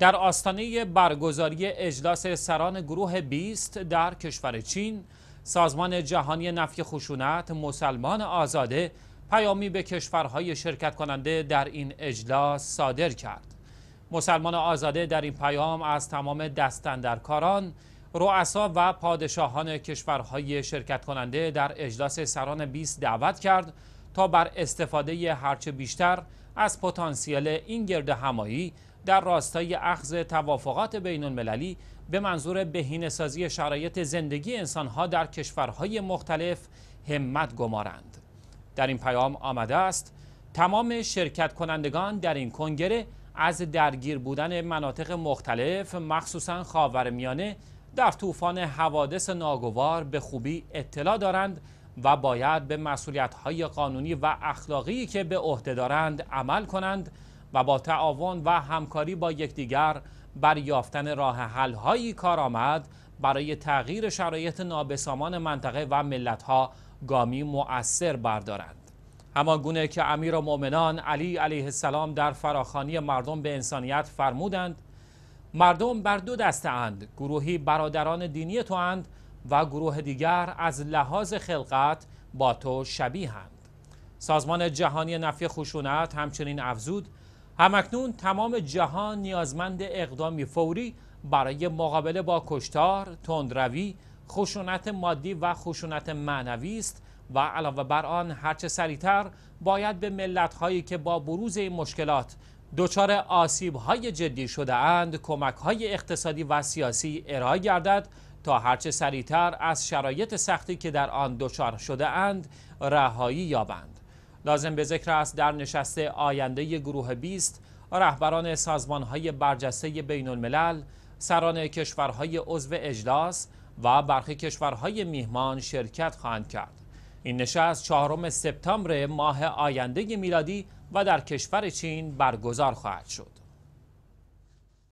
در آستانه برگزاری اجلاس سران گروه 20 در کشور چین سازمان جهانی نفی خشونت مسلمان آزاده پیامی به کشورهای شرکت کننده در این اجلاس صادر کرد مسلمان آزاده در این پیام از تمام دستندرکاران رؤسا و پادشاهان کشورهای شرکت کننده در اجلاس سران 20 دعوت کرد تا بر استفاده هرچه بیشتر از پتانسیل این گرد همایی در راستای اخذ توافقات بین المللی به منظور بهینه‌سازی شرایط زندگی انسانها در کشورهای مختلف همت گمارند. در این پیام آمده است تمام شرکت کنندگان در این کنگره از درگیر بودن مناطق مختلف مخصوصا خاورمیانه در طوفان حوادث ناگوار به خوبی اطلاع دارند و باید به مسئولیت‌های قانونی و اخلاقی که به عهده دارند عمل کنند و با تعاون و همکاری با یکدیگر بر یافتن راه حل هایی کار آمد برای تغییر شرایط نابسامان منطقه و ملت ها گامی مؤثر بردارند همان گونه که امیر و مؤمنان علی علیه السلام در فراخانی مردم به انسانیت فرمودند مردم بر دو دسته اند گروهی برادران دینی تو اند و گروه دیگر از لحاظ خلقت با تو شبیه اند سازمان جهانی نفی خشونت همچنین افزود همکنون تمام جهان نیازمند اقدامی فوری برای مقابله با کشتار، تندروی، خشونت مادی و خشونت معنوی است و علاوه بر آن هرچه سریعتر باید به ملتهایی که با بروز این مشکلات دچار آسیبهای جدی شده اند کمک‌های اقتصادی و سیاسی ارائه گردد تا هرچه سریعتر از شرایط سختی که در آن دچار شده اند رهایی یابند. لازم به ذکر است در نشست آینده گروه 20 رهبران سازمانهای برجسته بین الملل، سران کشورهای عضو اجلاس و برخی کشورهای میهمان شرکت خواهند کرد. این نشست چهارم سپتامبر ماه آینده میلادی و در کشور چین برگزار خواهد شد.